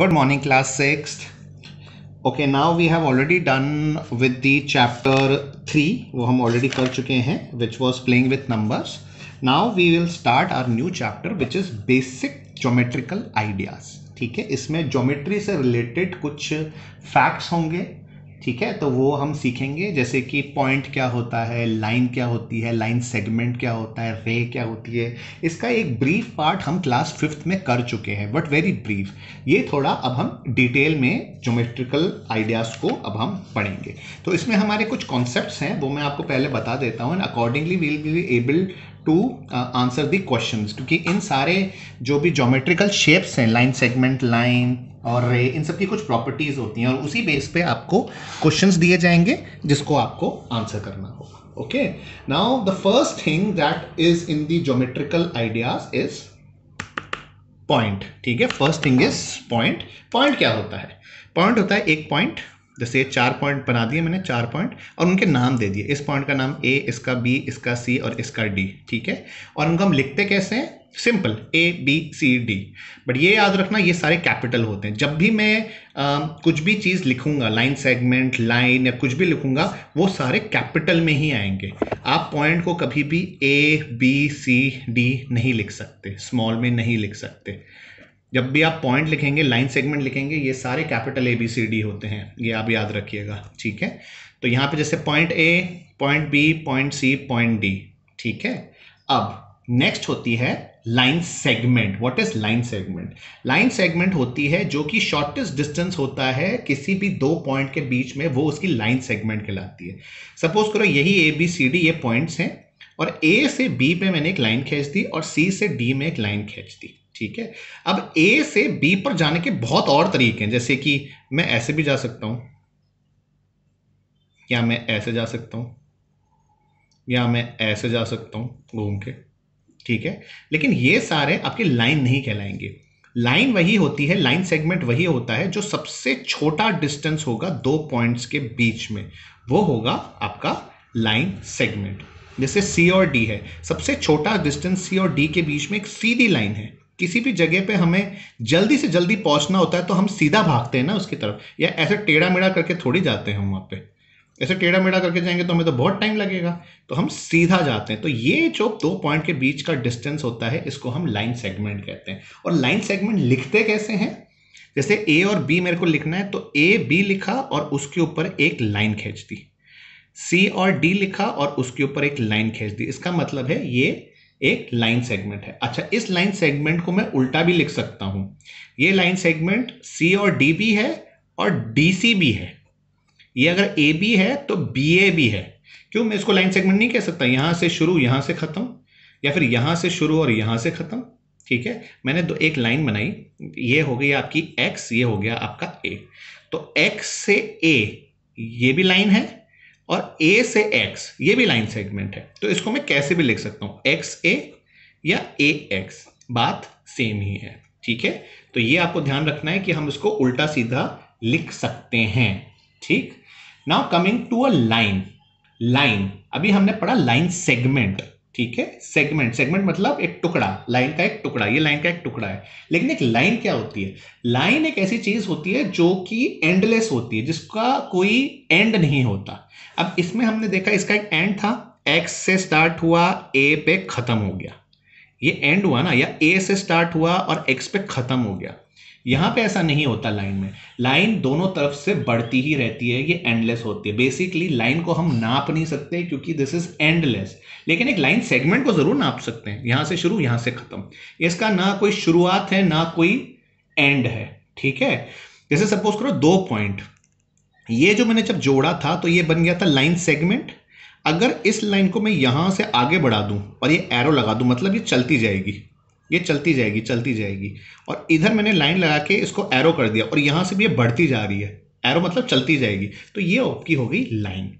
good morning class 6 okay now we have already done with the chapter 3 wo hum already kar chuke hain which was playing with numbers now we will start our new chapter which is basic geometrical ideas ठीक है इसमें geometry से related कुछ facts होंगे ठीक है तो वो हम सीखेंगे जैसे कि पॉइंट क्या होता है लाइन क्या होती है लाइन सेगमेंट क्या होता है रे क्या होती है इसका एक ब्रीफ पार्ट हम क्लास फिफ्थ में कर चुके हैं बट वेरी ब्रीफ ये थोड़ा अब हम डिटेल में जोमेट्रिकल आइडियाज़ को अब हम पढ़ेंगे तो इसमें हमारे कुछ कॉन्सेप्ट हैं वो मैं आपको पहले बता देता हूँ and accordingly we'll be able to answer the question क्योंकि इन सारे जो भी जोमेट्रिकल शेप्स हैं लाइन सेगमेंट लाइन और रे इन सब की कुछ प्रॉपर्टीज़ होती हैं और उसी बेस पे आपको क्वेश्चन दिए जाएंगे जिसको आपको आंसर करना होगा okay now the first thing that is in the geometrical ideas is point ठीक है first thing is point point क्या होता है पॉइंट होता है एक पॉइंट जैसे ये चार पॉइंट बना दिए मैंने चार पॉइंट और उनके नाम दे दिए इस पॉइंट का नाम ए इसका बी इसका सी और इसका डी ठीक है और उनको हम लिखते कैसे हैं simple A B C D but ये याद रखना ये सारे कैपिटल होते हैं जब भी मैं आ, कुछ भी चीज़ लिखूंगा लाइन सेगमेंट लाइन या कुछ भी लिखूंगा वो सारे कैपिटल में ही आएंगे आप पॉइंट को कभी भी ए बी सी डी नहीं लिख सकते स्मॉल में नहीं लिख सकते जब भी आप पॉइंट लिखेंगे लाइन सेगमेंट लिखेंगे ये सारे capital A B C D होते हैं ये आप याद रखिएगा ठीक है तो यहाँ पे जैसे point A point B point C point D ठीक है अब नेक्स्ट होती है line segment what is line segment line segment होती है जो कि शॉर्टेस्ट डिस्टेंस होता है किसी भी दो पॉइंट के बीच में वो उसकी लाइन सेगमेंट कहलाती है सपोज करो यही ए बी सी डी ये पॉइंट्स हैं और ए से बी पे मैंने एक लाइन खींच दी और सी से डी में एक लाइन खींच दी ठीक है अब ए से बी पर जाने के बहुत और तरीके हैं जैसे कि मैं ऐसे भी जा सकता हूं या मैं ऐसे जा सकता हूं या मैं ऐसे जा सकता हूं घूम के ठीक है लेकिन ये सारे आपके लाइन नहीं कहलाएंगे लाइन वही होती है लाइन सेगमेंट वही होता है जो सबसे छोटा डिस्टेंस होगा दो पॉइंट्स के बीच में वो होगा आपका लाइन सेगमेंट जैसे सी और डी है सबसे छोटा डिस्टेंस सी और डी के बीच में एक सीधी लाइन है किसी भी जगह पे हमें जल्दी से जल्दी पहुंचना होता है तो हम सीधा भागते हैं ना उसकी तरफ या ऐसे टेढ़ा मेढ़ा करके थोड़ी जाते हैं हम वहाँ पे ऐसे टेढ़ा मेढ़ा करके जाएंगे तो हमें तो बहुत टाइम लगेगा तो हम सीधा जाते हैं तो ये जो दो पॉइंट के बीच का डिस्टेंस होता है इसको हम लाइन सेगमेंट कहते हैं और लाइन सेगमेंट लिखते कैसे हैं जैसे ए और बी मेरे को लिखना है तो ए बी लिखा और उसके ऊपर एक लाइन खींच दी सी और डी लिखा और उसके ऊपर एक लाइन खींच दी इसका मतलब है ये एक लाइन सेगमेंट है अच्छा इस लाइन सेगमेंट को मैं उल्टा भी लिख सकता हूं ये लाइन सेगमेंट सी और डी भी है और डी सी भी है ये अगर ए बी है तो बी ए भी है क्यों मैं इसको लाइन सेगमेंट नहीं कह सकता यहां से शुरू यहां से ख़त्म या फिर यहां से शुरू और यहां से ख़त्म ठीक है मैंने दो एक लाइन बनाई ये हो गई आपकी एक्स ये हो गया आपका ए तो एक्स से ए ये भी लाइन है और ए से एक्स ये भी लाइन सेगमेंट है तो इसको मैं कैसे भी लिख सकता हूं एक्स ए या ए एक्स बात सेम ही है ठीक है तो ये आपको ध्यान रखना है कि हम इसको उल्टा सीधा लिख सकते हैं ठीक now coming to a line line अभी हमने पढ़ा लाइन सेगमेंट ठीक है सेगमेंट सेगमेंट मतलब एक टुकड़ा लाइन का एक टुकड़ा ये लाइन का एक टुकड़ा है लेकिन एक लाइन क्या होती है लाइन एक ऐसी चीज होती है जो कि एंडलेस होती है जिसका कोई एंड नहीं होता अब इसमें हमने देखा इसका एक एंड था एक्स से स्टार्ट हुआ ए पे खत्म हो गया ये एंड हुआ ना या ए से स्टार्ट हुआ और एक्स पे खत्म हो गया यहां पे ऐसा नहीं होता लाइन में लाइन दोनों तरफ से बढ़ती ही रहती है ये एंडलेस होती है बेसिकली लाइन को हम नाप नहीं सकते क्योंकि दिस इज एंडलेस लेकिन एक लाइन सेगमेंट को जरूर नाप सकते हैं यहां से शुरू यहां से खत्म इसका ना कोई शुरुआत है ना कोई एंड है ठीक है जैसे सपोज करो दो पॉइंट ये जो मैंने जब जोड़ा था तो ये बन गया था लाइन सेगमेंट अगर इस लाइन को मैं यहाँ से आगे बढ़ा दूँ और ये एरो लगा दूँ मतलब ये चलती जाएगी ये चलती जाएगी चलती जाएगी और इधर मैंने लाइन लगा के इसको एरो कर दिया और यहाँ से भी ये बढ़ती जा रही है एरो मतलब चलती जाएगी तो ये आपकी हो गई लाइन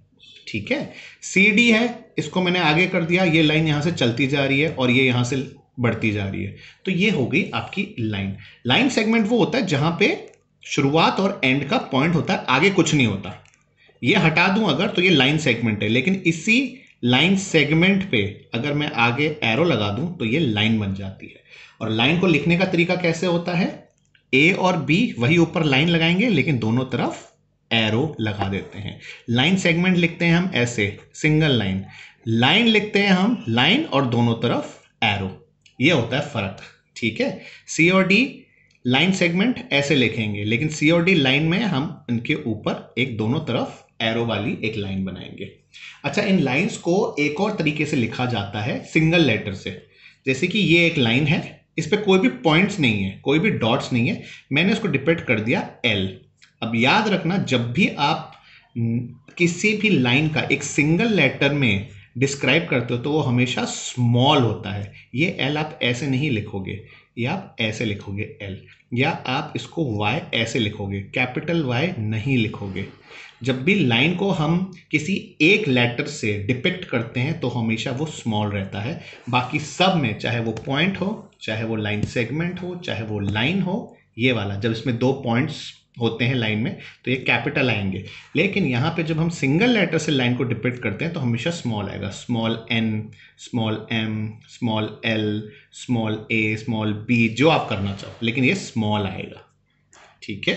ठीक है सी डी है इसको मैंने आगे कर दिया ये लाइन यहाँ से चलती जा रही है और ये यहाँ से बढ़ती जा रही है तो ये हो गई आपकी लाइन लाइन सेगमेंट वो होता है जहाँ पे शुरुआत और एंड का पॉइंट होता है आगे कुछ नहीं होता ये हटा दूं अगर तो ये लाइन सेगमेंट है लेकिन इसी लाइन सेगमेंट पे अगर मैं आगे एरो लगा दूं तो ये लाइन बन जाती है और लाइन को लिखने का तरीका कैसे होता है ए और बी वही ऊपर लाइन लगाएंगे लेकिन दोनों तरफ एरो लगा देते हैं लाइन सेगमेंट लिखते हैं हम ऐसे सिंगल लाइन लाइन लिखते हैं हम लाइन और दोनों तरफ एरो ये होता है फर्क ठीक है सी और डी लाइन सेगमेंट ऐसे लिखेंगे लेकिन सी और डी लाइन में हम इनके ऊपर एक दोनों तरफ एरो वाली एक लाइन बनाएंगे अच्छा इन लाइंस को एक और तरीके से लिखा जाता है सिंगल लेटर से जैसे कि ये एक लाइन है इस पर कोई भी पॉइंट्स नहीं है कोई भी डॉट्स नहीं है मैंने इसको डिपेक्ट कर दिया एल अब याद रखना जब भी आप किसी भी लाइन का एक सिंगल लेटर में डिस्क्राइब करते हो तो वो हमेशा स्मॉल होता है ये एल आप ऐसे नहीं लिखोगे या आप ऐसे लिखोगे एल या आप इसको वाई ऐसे लिखोगे कैपिटल वाई नहीं लिखोगे जब भी लाइन को हम किसी एक लेटर से डिपिक्ट करते हैं तो हमेशा वो स्मॉल रहता है बाकी सब में चाहे वो पॉइंट हो चाहे वो लाइन सेगमेंट हो चाहे वो लाइन हो ये वाला जब इसमें दो पॉइंट्स होते हैं लाइन में तो ये कैपिटल आएंगे लेकिन यहाँ पे जब हम सिंगल लेटर से लाइन को डिपेक्ट करते हैं तो हमेशा स्मॉल आएगा small N small M small L small A small B जो आप करना चाहो लेकिन ये स्मॉल आएगा ठीक है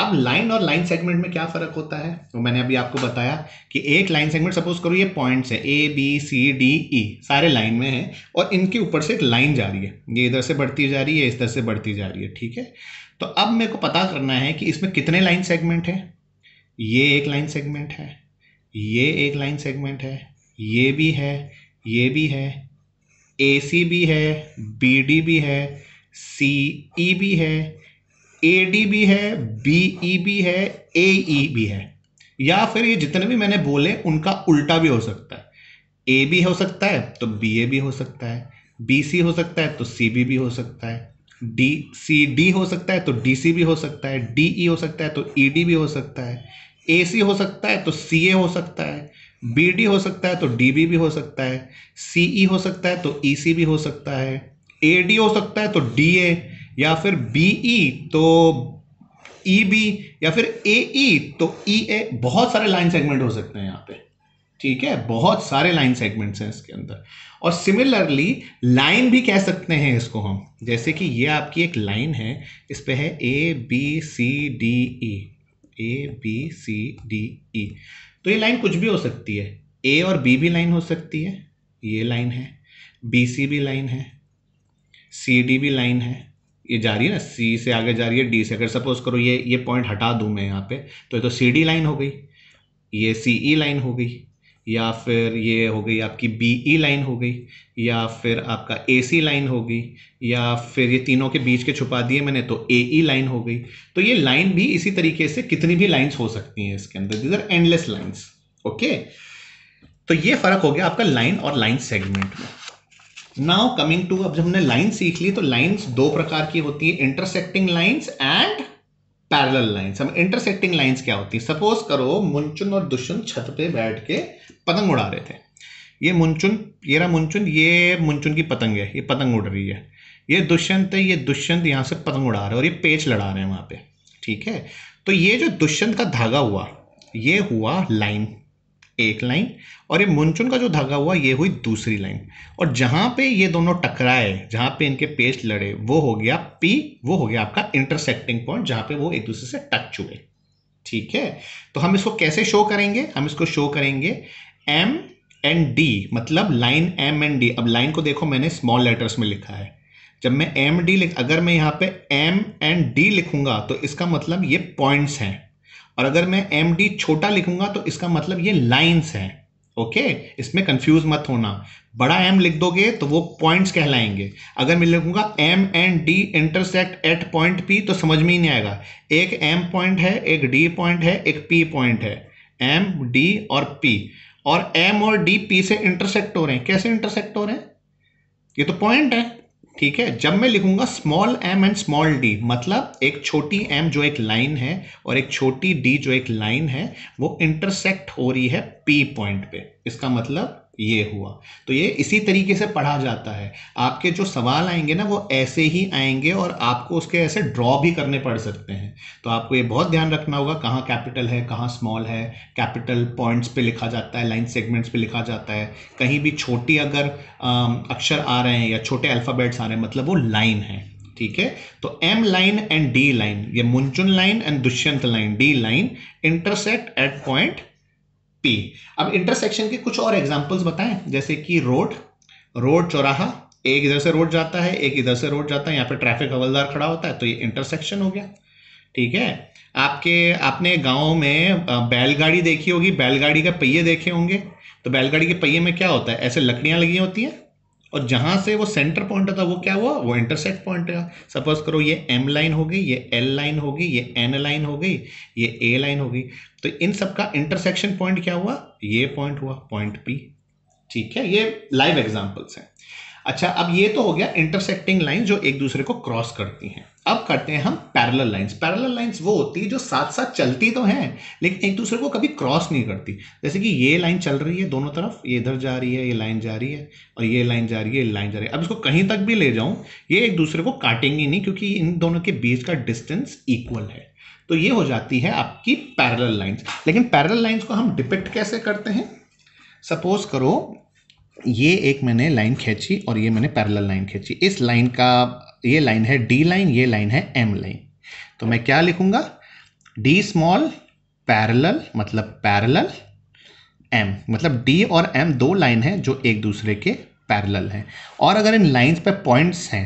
अब लाइन और लाइन सेगमेंट में क्या फ़र्क होता है तो मैंने अभी आपको बताया कि एक लाइन सेगमेंट सपोज करो ये पॉइंट्स है ए बी सी डी ई सारे लाइन में हैं और इनके ऊपर से एक लाइन जा रही है ये इधर से बढ़ती जा रही है इस तरह से बढ़ती जा रही है ठीक है तो अब मेरे को पता करना है कि इसमें कितने लाइन सेगमेंट है ये एक लाइन सेगमेंट है ये एक लाइन सेगमेंट है ये भी है ये भी है ए सी भी है बी डी भी है सी ई e भी है ए डी भी है बी ई e भी है ए ई e भी है या फिर ये जितने भी मैंने बोले उनका उल्टा भी हो सकता है ए तो भी हो सकता है तो बी ए भी हो सकता है बी सी हो सकता है तो सी बी भी हो सकता है डी सी डी हो सकता है तो डी सी भी हो सकता है डी ई हो सकता है तो ई डी भी हो सकता है ए सी हो सकता है तो सी ए हो सकता है बी डी हो सकता है तो डी बी भी हो सकता है सी ई हो सकता है तो ई सी भी हो सकता है ए डी हो सकता है तो डी ए या फिर बी ई तो ई बी या फिर ए ई तो ई ए बहुत सारे लाइन सेगमेंट हो सकते हैं यहाँ पे ठीक है बहुत सारे लाइन सेगमेंट्स हैं इसके अंदर और सिमिलरली लाइन भी कह सकते हैं इसको हम जैसे कि ये आपकी एक लाइन है इस पर है A B C D E A B C D E तो ये लाइन कुछ भी हो सकती है ए और बी भी लाइन हो सकती है ये लाइन है बी सी भी लाइन है सी डी भी लाइन है ये जा रही है ना सी से आगे जा रही है डी से अगर सपोज करो ये ये पॉइंट हटा दूँ मैं यहाँ पे तो ये तो सी डी लाइन हो गई ये सी ई लाइन हो गई या फिर ये हो गई आपकी बी ई लाइन हो गई या फिर आपका ए सी लाइन हो गई या फिर ये तीनों के बीच के छुपा दिए मैंने तो ए ई लाइन हो गई तो ये लाइन भी इसी तरीके से कितनी भी लाइंस हो सकती हैं इसके अंदर these are endless lines okay तो ये फर्क हो गया आपका लाइन और लाइन सेगमेंट में नाउ कमिंग टू अब जब हमने लाइन सीख ली तो लाइन्स दो प्रकार की होती है intersecting lines and parallel line हम इंटरसेक्टिंग लाइन्स क्या होती है सपोज करो मुनचुन और दुष्यंत छत पे बैठ के पतंग उड़ा रहे थे ये मुंचुन ये रहा मुनचुन ये मुनचुन की पतंग है ये पतंग उड़ रही है ये दुष्यंत है ये दुष्यंत यहाँ से पतंग उड़ा रहे हैं और ये पेच लड़ा रहे हैं वहाँ पे ठीक है तो ये जो दुष्यंत का धागा हुआ ये हुआ लाइन एक लाइन और ये मुनचुन का जो धागा हुआ ये हुई दूसरी लाइन और जहाँ पे ये दोनों टकराए जहाँ पे इनके पेस्ट लड़े वो हो गया पी वो हो गया आपका इंटरसेक्टिंग पॉइंट जहाँ पे वो एक दूसरे से टच हुए ठीक है तो हम इसको कैसे शो करेंगे हम इसको शो करेंगे एम एंड डी मतलब लाइन एम एंड डी अब लाइन को देखो मैंने स्मॉल लेटर्स में लिखा है जब मैं एम डी लिख अगर मैं यहाँ पे एम एंड डी लिखूंगा तो इसका मतलब ये पॉइंट्स हैं और अगर मैं एम डी छोटा लिखूंगा तो इसका मतलब ये लाइन्स हैं ओके इसमें कंफ्यूज मत होना बड़ा एम लिख दोगे तो वो पॉइंट्स कहलाएंगे अगर मैं लिखूंगा M and D intersect at point P तो समझ में ही नहीं आएगा एक एम पॉइंट है एक डी पॉइंट है एक पी पॉइंट है एम डी और पी और एम और डी पी से इंटरसेक्ट हो रहे हैं कैसे इंटरसेक्ट हो रहे हैं ये तो पॉइंट है ठीक है जब मैं लिखूंगा small M and small D मतलब एक छोटी एम जो एक लाइन है और एक छोटी डी जो एक लाइन है वो इंटरसेक्ट हो रही है पी पॉइंट पे इसका मतलब ये हुआ तो ये इसी तरीके से पढ़ा जाता है आपके जो सवाल आएंगे ना वो ऐसे ही आएंगे और आपको उसके ऐसे ड्रॉ भी करने पड़ सकते हैं तो आपको ये बहुत ध्यान रखना होगा कहाँ कैपिटल है कहाँ स्मॉल है कैपिटल पॉइंट्स पे लिखा जाता है लाइन सेगमेंट्स पे लिखा जाता है कहीं भी छोटी अगर अक्षर आ रहे हैं या छोटे अल्फ़ाबेट्स आ रहे हैं मतलब वो लाइन है ठीक है तो M line and D line ये मुंचुन लाइन एंड दुष्यंत line D line intersect at point P अब इंटरसेक्शन के कुछ और एग्जाम्पल्स बताएं जैसे कि रोड रोड चौराहा एक इधर से रोड जाता है एक इधर से रोड जाता है यहाँ पे ट्रैफिक हवलदार खड़ा होता है तो ये इंटरसेक्शन हो गया ठीक है आपके आपने गांव में बैलगाड़ी देखी होगी बैलगाड़ी का पहिए देखे होंगे तो बैलगाड़ी के पहिए में क्या होता है ऐसे लकड़ियाँ लगी होती हैं और जहां से वो सेंटर पॉइंट था वो क्या हुआ वो इंटरसेक्ट पॉइंट था सपोज करो ये एम लाइन हो गई ये एल लाइन हो गई ये एन लाइन हो गई ये ए लाइन हो गई तो इन सब का इंटरसेक्शन पॉइंट क्या हुआ ये पॉइंट हुआ पॉइंट पी ठीक है ये लाइव एग्जाम्पल्स हैं अच्छा अब ये तो हो गया इंटरसेक्टिंग लाइन जो एक दूसरे को क्रॉस करती हैं अब करते हैं हम पैरल लाइंस पैरल लाइंस वो होती है जो साथ साथ चलती तो हैं लेकिन एक दूसरे को कभी क्रॉस नहीं करती जैसे कि ये लाइन चल रही है दोनों तरफ ये इधर जा रही है ये लाइन जा रही है और ये लाइन जा रही है ये लाइन जा रही है अब इसको कहीं तक भी ले जाऊं ये एक दूसरे को काटेंगी नहीं क्योंकि इन दोनों के बीच का डिस्टेंस इक्वल है तो ये हो जाती है आपकी पैरल लाइन्स लेकिन पैरल लाइन्स को हम डिपेक्ट कैसे करते हैं सपोज करो ये एक मैंने लाइन खींची और ये मैंने पैरेलल लाइन खींची इस लाइन का ये लाइन है डी लाइन ये लाइन है एम लाइन तो मैं क्या लिखूंगा डी स्मॉल पैरेलल मतलब पैरेलल एम मतलब डी और एम दो लाइन है जो एक दूसरे के पैरेलल हैं और अगर इन लाइंस पर पॉइंट्स हैं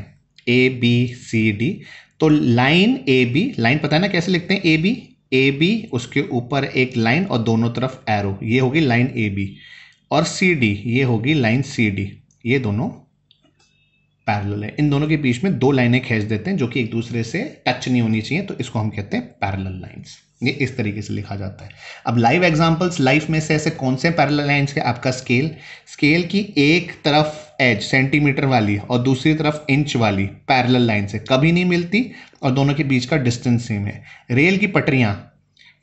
ए बी सी डी तो लाइन ए बी लाइन पता है ना कैसे लिखते हैं ए बी ए बी उसके ऊपर एक लाइन और दोनों तरफ एरो ये होगी लाइन ए बी और सी डी ये होगी लाइन सी डी ये दोनों पैरेलल है इन दोनों के बीच में दो लाइनें खींच देते हैं जो कि एक दूसरे से टच नहीं होनी चाहिए तो इसको हम कहते हैं पैरेलल लाइंस ये इस तरीके से लिखा जाता है अब लाइव एग्जांपल्स लाइफ में से ऐसे कौन से पैरेलल लाइंस है आपका स्केल स्केल की एक तरफ एज सेंटीमीटर वाली और दूसरी तरफ इंच वाली पैरेलल लाइन से कभी नहीं मिलती और दोनों के बीच का डिस्टेंस सेम है रेल की पटरियाँ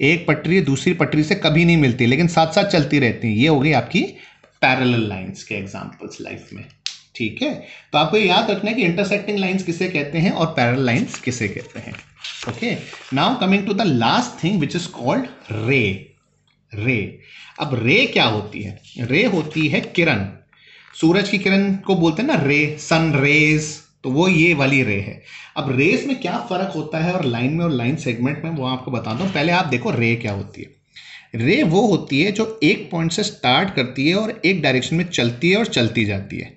एक पटरी दूसरी पटरी से कभी नहीं मिलती लेकिन साथ साथ चलती रहती हैं ये हो गई आपकी पैरल लाइंस के एग्जाम्पल्स लाइफ में ठीक है तो आपको याद रखना है कि इंटरसेक्टिंग लाइंस किसे कहते हैं और पैरल लाइंस किसे कहते हैं okay now coming to the last thing which is called ray ray अब रे क्या होती है रे होती है किरण सूरज की किरण को बोलते हैं ना रे सन रेज तो वो ये वाली रे है अब रेस में क्या फ़र्क होता है और लाइन में और लाइन सेगमेंट में वो आपको बता हूँ पहले आप देखो रे क्या होती है रे वो होती है जो एक पॉइंट से स्टार्ट करती है और एक डायरेक्शन में चलती है और चलती जाती है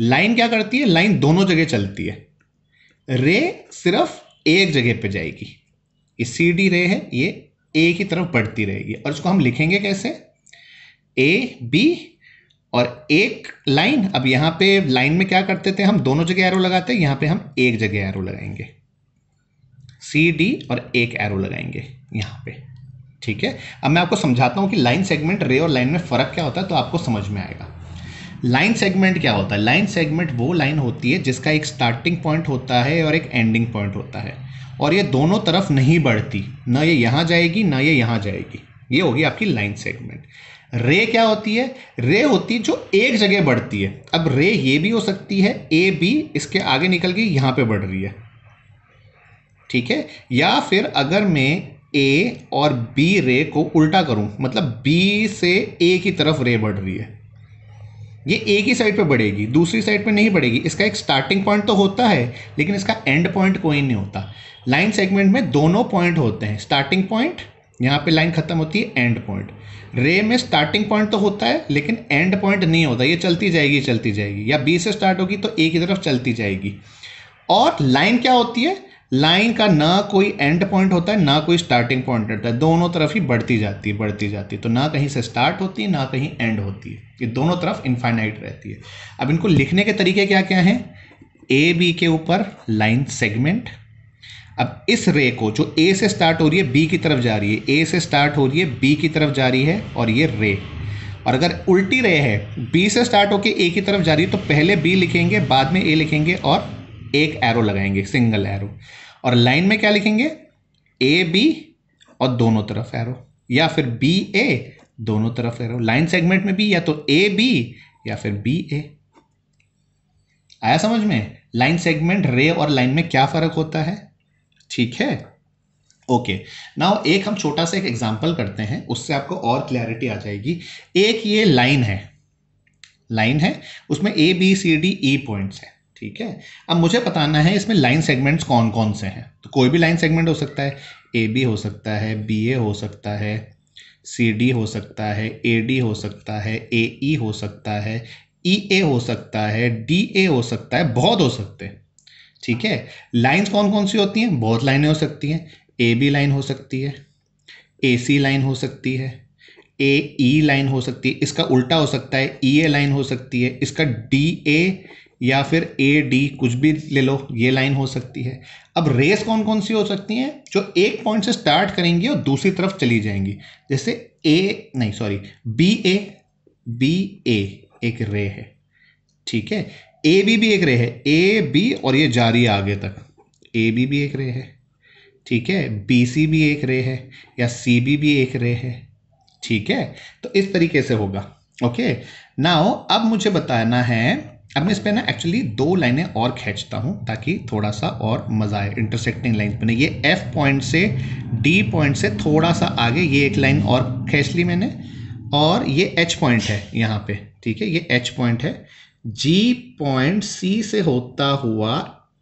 लाइन क्या करती है लाइन दोनों जगह चलती है रे सिर्फ एक जगह पे जाएगी ये सीधी रे है ये ए की तरफ बढ़ती रहेगी और इसको हम लिखेंगे कैसे ए बी और एक लाइन अब यहां पे लाइन में क्या करते थे हम दोनों जगह एरो लगाते हैं यहाँ पे हम एक जगह एरो लगाएंगे सी डी और एक एरो लगाएंगे यहां पे ठीक है अब मैं आपको समझाता हूं कि लाइन सेगमेंट रे और लाइन में फ़र्क क्या होता है तो आपको समझ में आएगा लाइन सेगमेंट क्या होता है लाइन सेगमेंट वो लाइन होती है जिसका एक स्टार्टिंग पॉइंट होता है और एक एंडिंग पॉइंट होता है और ये दोनों तरफ नहीं बढ़ती ना ये यहां जाएगी ना ये यहां जाएगी ये होगी आपकी लाइन सेगमेंट रे क्या होती है रे होती है जो एक जगह बढ़ती है अब रे ये भी हो सकती है ए बी इसके आगे निकल के यहाँ पे बढ़ रही है ठीक है या फिर अगर मैं ए और बी रे को उल्टा करूं मतलब बी से ए की तरफ रे बढ़ रही है ये एक ही साइड पे बढ़ेगी दूसरी साइड पे नहीं बढ़ेगी इसका एक स्टार्टिंग पॉइंट तो होता है लेकिन इसका एंड पॉइंट कोई नहीं होता लाइन सेगमेंट में दोनों पॉइंट होते हैं स्टार्टिंग पॉइंट यहाँ पे लाइन खत्म होती है एंड पॉइंट रे में स्टार्टिंग पॉइंट तो होता है लेकिन एंड पॉइंट नहीं होता ये चलती जाएगी चलती जाएगी या बी से स्टार्ट होगी तो ए की तरफ चलती जाएगी और लाइन क्या होती है लाइन का ना कोई एंड पॉइंट होता है ना कोई स्टार्टिंग पॉइंट होता है दोनों तरफ ही बढ़ती जाती है बढ़ती जाती है तो ना कहीं से स्टार्ट होती है ना कहीं एंड होती है ये दोनों तरफ इन्फाइनाइट रहती है अब इनको लिखने के तरीके क्या क्या हैं ए बी के ऊपर लाइन सेगमेंट अब इस रे को जो ए से स्टार्ट हो रही है बी की तरफ जा रही है ए से स्टार्ट हो रही है बी की तरफ जा रही है और ये रे और अगर उल्टी रे है बी से स्टार्ट होकर ए की तरफ जा रही है तो पहले बी लिखेंगे बाद में ए लिखेंगे और एक एरो लगाएंगे सिंगल एरो और लाइन में क्या लिखेंगे ए बी और दोनों तरफ एरो या फिर बी ए दोनों तरफ एरो लाइन सेगमेंट में भी या तो ए बी या फिर बी ए आया समझ में लाइन सेगमेंट रे और लाइन में क्या फ़र्क होता है ठीक है ओके नाउ एक हम छोटा सा एक एग्जांपल करते हैं उससे आपको और क्लैरिटी आ जाएगी एक ये लाइन है लाइन है उसमें A B C D E points है ठीक है अब मुझे बताना है इसमें लाइन सेगमेंट्स कौन कौन से हैं तो कोई भी लाइन सेगमेंट हो सकता है ए बी हो सकता है बी ए हो सकता है सी डी हो सकता है ए डी हो सकता है ए ई e हो सकता है ई e, ए हो सकता है डी ए हो सकता है बहुत हो सकते हैं ठीक है लाइंस कौन कौन सी होती हैं बहुत लाइनें हो सकती हैं ए बी लाइन हो सकती है ए सी लाइन हो सकती है ए ई लाइन हो सकती है इसका उल्टा हो सकता है ई ए लाइन हो सकती है इसका डी ए या फिर ए डी कुछ भी ले लो ये लाइन हो सकती है अब रेस कौन कौन सी हो सकती हैं जो एक पॉइंट से स्टार्ट करेंगी और दूसरी तरफ चली जाएंगी जैसे ए नहीं sorry B A B A एक रे है ठीक है ए बी भी एक रे है ए बी और ये जा रही है आगे तक ए बी भी एक रे है ठीक है बी सी भी एक रे है या सी बी भी एक रे है ठीक है तो इस तरीके से होगा ओके नाउ अब मुझे बताना है अब मैं इस पर ना एक्चुअली दो लाइनें और खींचता हूँ ताकि थोड़ा सा और मज़ा आए इंटरसेक्टिंग लाइन मैंने ये एफ पॉइंट से डी पॉइंट से थोड़ा सा आगे ये एक लाइन और खींच ली मैंने और ये एच पॉइंट है यहाँ पे ठीक है ये एच पॉइंट है जी पॉइंट सी से होता हुआ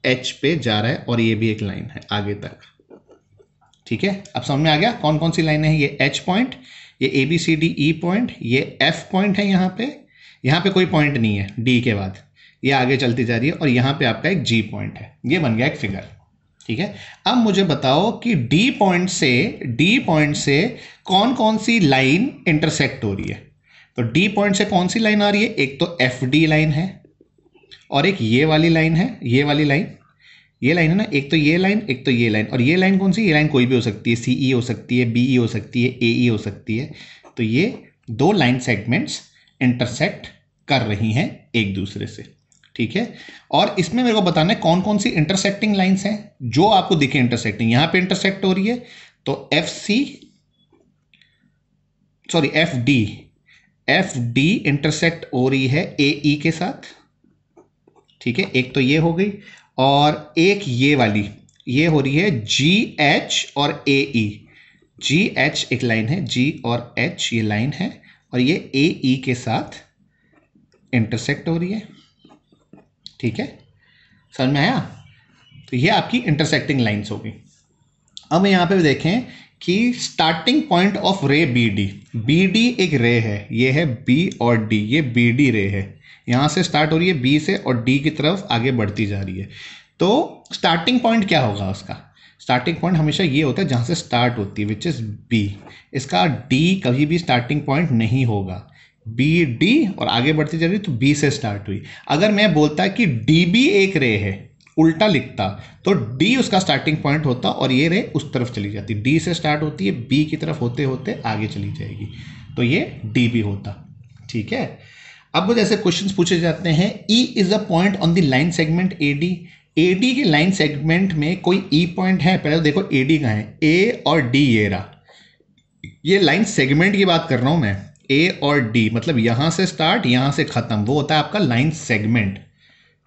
एच पे जा रहा है और ये भी एक लाइन है आगे तक ठीक है अब समझ में आ गया कौन कौन सी लाइन है ये एच पॉइंट ये A B C D E point ये एफ पॉइंट है यहाँ पे यहाँ पे कोई पॉइंट नहीं है डी के बाद ये आगे चलती जा रही है और यहाँ पे आपका एक जी पॉइंट है ये बन गया एक फिगर ठीक है अब मुझे बताओ कि डी पॉइंट से डी पॉइंट से कौन कौन सी लाइन इंटरसेक्ट हो रही है तो डी पॉइंट से कौन सी लाइन आ रही है एक तो एफ डी लाइन है और एक ये वाली लाइन है ये वाली लाइन ये लाइन है ना एक तो ये लाइन एक तो ये लाइन और ये लाइन कौन सी ये लाइन कोई भी हो सकती है सी ई e हो सकती है बी ई e हो सकती है ए ई e हो सकती है तो ये दो लाइन सेगमेंट्स इंटरसेक्ट कर रही हैं एक दूसरे से ठीक है और इसमें मेरे को बताना है कौन कौन सी इंटरसेक्टिंग लाइन्स हैं जो आपको दिखे इंटरसेक्टिंग यहां पे इंटरसेक्ट हो रही है तो F C sorry F D F D intersect हो रही है ए ई e के साथ ठीक है एक तो ये हो गई और एक ये वाली ये हो रही है जी एच और ए ई जी एच एक लाइन है जी और एच ये लाइन है और ये ए ई e के साथ इंटरसेक्ट हो रही है ठीक है समझ में आया तो ये आपकी इंटरसेक्टिंग लाइन्स होगी अब यहां पे देखें कि starting point of ray B D B D एक रे है ये है बी और डी ये बी डी रे है यहाँ से स्टार्ट हो रही है बी से और डी की तरफ आगे बढ़ती जा रही है तो स्टार्टिंग पॉइंट क्या होगा उसका स्टार्टिंग पॉइंट हमेशा ये होता है जहाँ से स्टार्ट होती है विच इज़ बी इसका डी कभी भी स्टार्टिंग पॉइंट नहीं होगा बी डी और आगे बढ़ती जा रही है तो बी से स्टार्ट हुई अगर मैं बोलता कि डी बी एक रे है उल्टा लिखता तो डी उसका स्टार्टिंग पॉइंट होता और ये रे उस तरफ चली जाती डी से स्टार्ट होती है बी की तरफ होते होते आगे चली जाएगी तो ये डी भी होता ठीक है अब वो जैसे क्वेश्चन पूछे जाते हैं E is a point on the line segment A D A D के लाइन सेगमेंट में कोई ई e पॉइंट है पहले तो देखो ए डी कहा है ए और डी ये रहा ये लाइन सेगमेंट की बात कर रहा हूं मैं ए और डी मतलब यहां से स्टार्ट यहां से ख़त्म वो होता है आपका लाइन सेगमेंट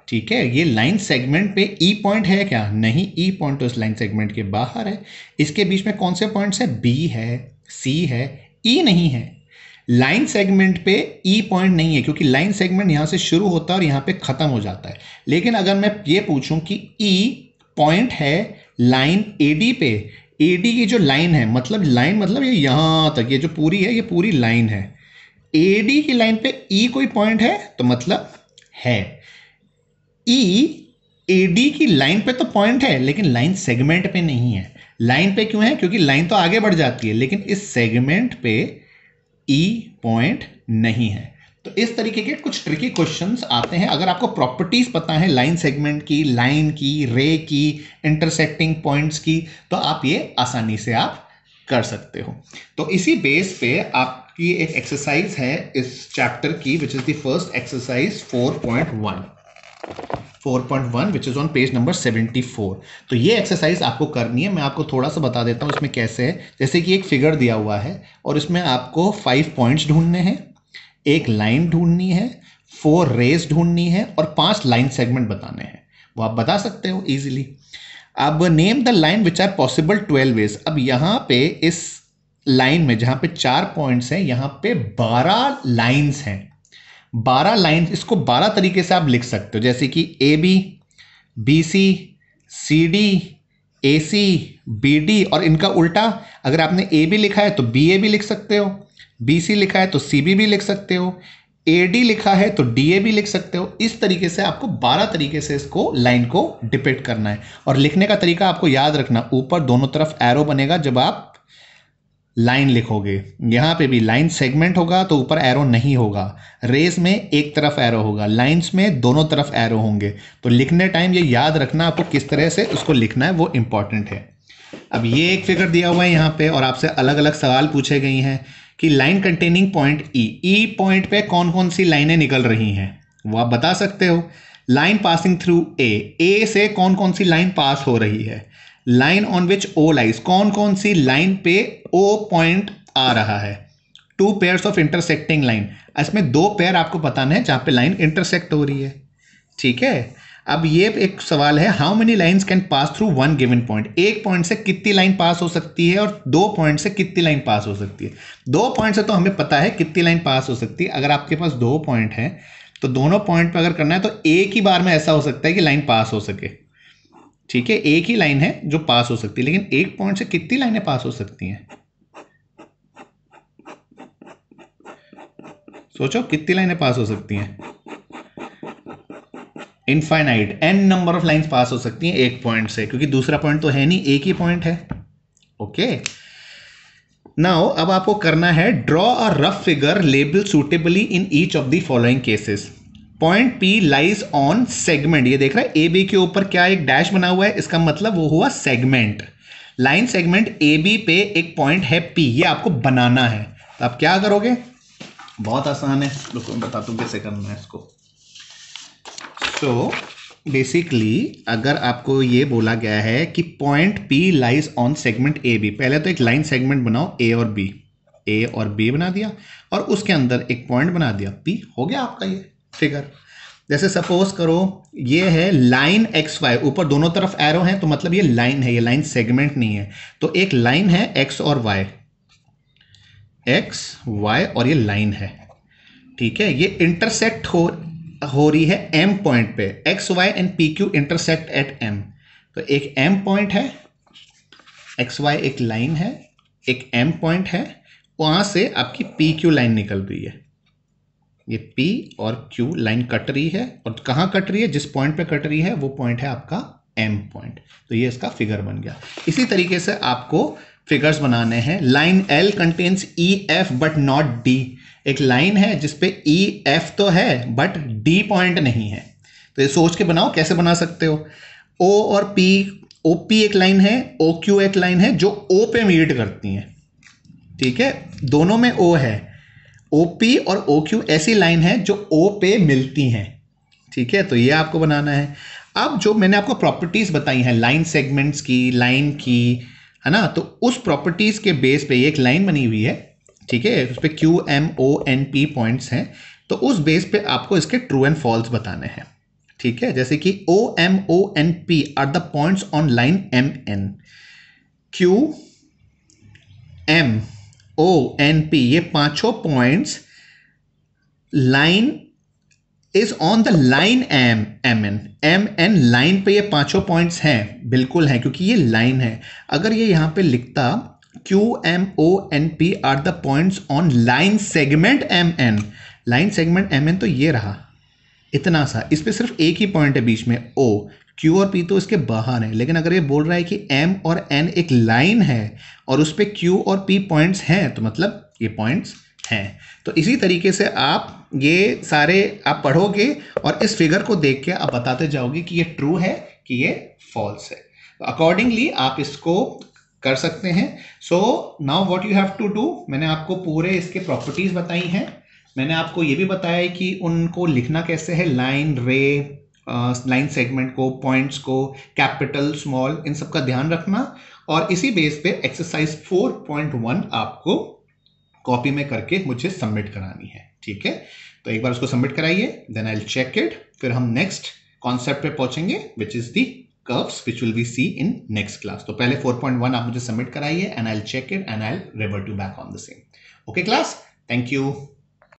ठीक है ये लाइन सेगमेंट पे ई e पॉइंट है क्या नहीं ई e पॉइंट तो इस लाइन सेगमेंट के बाहर है इसके बीच में कौन से पॉइंट्स है बी है सी है ई e नहीं है लाइन सेगमेंट पे ई e पॉइंट नहीं है क्योंकि लाइन सेगमेंट यहां से शुरू होता है और यहां पे ख़त्म हो जाता है लेकिन अगर मैं ये पूछूं कि ई e पॉइंट है लाइन ए डी पे ए डी की जो लाइन है मतलब लाइन मतलब ये यहां तक ये जो पूरी है ये पूरी लाइन है ए डी की लाइन पे ई e कोई पॉइंट है तो मतलब है ई ए डी की लाइन पे तो पॉइंट है लेकिन लाइन सेगमेंट पे नहीं है लाइन पे क्यों है क्योंकि लाइन तो आगे बढ़ जाती है लेकिन इस सेगमेंट पे ई e पॉइंट नहीं है तो इस तरीके के कुछ ट्रिकी क्वेश्चंस आते हैं अगर आपको प्रॉपर्टीज पता है लाइन सेगमेंट की लाइन की रे की इंटरसेक्टिंग पॉइंट्स की तो आप ये आसानी से आप कर सकते हो तो इसी बेस पे आपकी एक एक्सरसाइज है इस चैप्टर की which is the first exercise 4.1 4.1 which is on page number 74 तो ये एक्सरसाइज आपको करनी है मैं आपको थोड़ा सा बता देता हूँ इसमें कैसे है जैसे कि एक फिगर दिया हुआ है और इसमें आपको फाइव पॉइंट्स ढूंढने हैं एक लाइन ढूंढनी है फोर रेस ढूंढनी है और पांच लाइन सेगमेंट बताने हैं वो आप बता सकते हो ईजिली अब name the line which are possible twelve ways अब यहाँ पे इस लाइन में जहाँ पे चार पॉइंट्स हैं यहाँ पे बारह लाइन्स हैं बारह लाइन इसको बारह तरीके से आप लिख सकते हो जैसे कि A B B C C D A C B D और इनका उल्टा अगर आपने ए बी लिखा है तो बी ए भी लिख सकते हो बी सी लिखा है तो सी बी भी लिख सकते हो ए डी लिखा है तो डी ए भी लिख सकते हो इस तरीके से आपको बारह तरीके से इसको लाइन को डिपेक्ट करना है और लिखने का तरीका आपको याद रखना ऊपर दोनों तरफ एरो बनेगा जब आप लाइन लिखोगे यहाँ पे भी लाइन सेगमेंट होगा तो ऊपर एरो नहीं होगा रेस में एक तरफ एरो होगा लाइंस में दोनों तरफ एरो होंगे तो लिखने टाइम ये याद रखना आपको किस तरह से उसको लिखना है वो इम्पॉर्टेंट है अब ये एक फिगर दिया हुआ है यहाँ पे और आपसे अलग अलग सवाल पूछे गए हैं कि line containing point E E point पे कौन कौन सी लाइनें निकल रही हैं वो आप बता सकते हो line passing through A A से कौन कौन सी लाइन पास हो रही है line on which O lies कौन कौन सी लाइन पे ओ पॉइंट आ रहा है two pairs of intersecting line इसमें दो पेयर आपको बताना है जहां पे लाइन इंटरसेक्ट हो रही है ठीक है अब ये एक सवाल है how many lines can pass through one given point एक पॉइंट से कितनी लाइन पास हो सकती है और दो पॉइंट से कितनी लाइन पास हो सकती है दो पॉइंट से तो हमें पता है कितनी लाइन पास हो सकती है अगर आपके पास दो पॉइंट है तो दोनों पॉइंट पर अगर करना है तो एक ही बार में ऐसा हो सकता है कि लाइन पास हो सके ठीक है एक ही लाइन है जो पास हो सकती है लेकिन एक पॉइंट से कितनी लाइनें पास हो सकती हैं सोचो कितनी लाइनें पास हो सकती हैं infinite N number of lines pass हो सकती हैं एक पॉइंट से क्योंकि दूसरा पॉइंट तो है नहीं एक ही पॉइंट है ओके नाउ अब आपको करना है draw a rough figure label suitably in each of the following cases point P lies on segment ये देख रहा है ए बी के ऊपर क्या एक डैश बना हुआ है इसका मतलब वो हुआ segment line segment A B पे एक पॉइंट है पी ये आपको बनाना है तो आप क्या करोगे बहुत आसान है रुको मैं बताता कैसे करना है इसको सो so, बेसिकली अगर आपको ये बोला गया है कि point P lies on segment A B पहले तो एक लाइन सेगमेंट बनाओ ए और बी ए और बी बना दिया और उसके अंदर एक पॉइंट बना दिया पी हो गया आपका ये फिगर जैसे सपोज करो ये है लाइन एक्स वाई ऊपर दोनों तरफ एरो है तो मतलब ये लाइन है ये लाइन सेगमेंट नहीं है तो एक लाइन है एक्स और वाई एक्स वाई और ये लाइन है ठीक है ये इंटरसेक्ट हो हो रही है एम पॉइंट पे X Y and P Q intersect at M तो एक एम पॉइंट है एक्स वाई एक लाइन है एक एम पॉइंट है वहां से आपकी पी क्यू लाइन निकल रही है ये P और Q लाइन कट रही है और कहाँ कट रही है जिस पॉइंट पे कट रही है वो पॉइंट है आपका M पॉइंट तो ये इसका फिगर बन गया इसी तरीके से आपको फिगर्स बनाने हैं line L contains E F but not D एक लाइन है जिसपे ई e एफ तो है बट डी पॉइंट नहीं है तो ये सोच के बनाओ कैसे बना सकते हो ओ और पी ओ पी एक लाइन है ओ क्यू एक लाइन है जो ओ पे मीट करती हैं ठीक है दोनों में ओ है ओ पी और ओ क्यू ऐसी लाइन है जो ओ पे मिलती हैं ठीक है तो ये आपको बनाना है अब जो मैंने आपको प्रॉपर्टीज़ बताई हैं लाइन सेगमेंट्स की लाइन की है ना तो उस प्रॉपर्टीज़ के बेस पे एक लाइन बनी हुई है ठीक है उस पर Q M O N P points हैं तो उस बेस पे आपको इसके ट्रू एंड फॉल्स बताने हैं ठीक है जैसे कि O M O N P are the points on line M N Q M O N P ये पांचों points line is on the line M M N M N line पे ये पांचों पॉइंट्स हैं बिल्कुल हैं क्योंकि ये लाइन है अगर ये यहां पे लिखता Q M O N P are the points on line segment M N line segment M N तो ये रहा इतना सा इस पर सिर्फ एक ही पॉइंट है बीच में ओ क्यू और पी तो इसके बाहर हैं लेकिन अगर ये बोल रहा है कि एम और एन एक लाइन है और उस पर क्यू और पी पॉइंट्स हैं तो मतलब ये पॉइंट्स हैं तो इसी तरीके से आप ये सारे आप पढ़ोगे और इस फिगर को देख के आप बताते जाओगे कि ये ट्रू है कि ये फॉल्स है तो अकॉर्डिंगली आप इसको कर सकते हैं so now what you have to do मैंने आपको पूरे इसके प्रॉपर्टीज़ बताई हैं मैंने आपको ये भी बताया कि उनको लिखना कैसे है लाइन रे लाइन सेगमेंट को पॉइंट्स को कैपिटल स्मॉल इन सब का ध्यान रखना और इसी बेस पे एक्सरसाइज 4.1 आपको कॉपी में करके मुझे सबमिट करानी है ठीक है तो एक बार उसको सबमिट कराइए देन आई चेक इट फिर हम नेक्स्ट कॉन्सेप्ट पे पहुंचेंगे which is the curves which will be see in next class तो पहले 4.1 आप मुझे सबमिट कराइए and I check it and I revert back on the same okay class thank you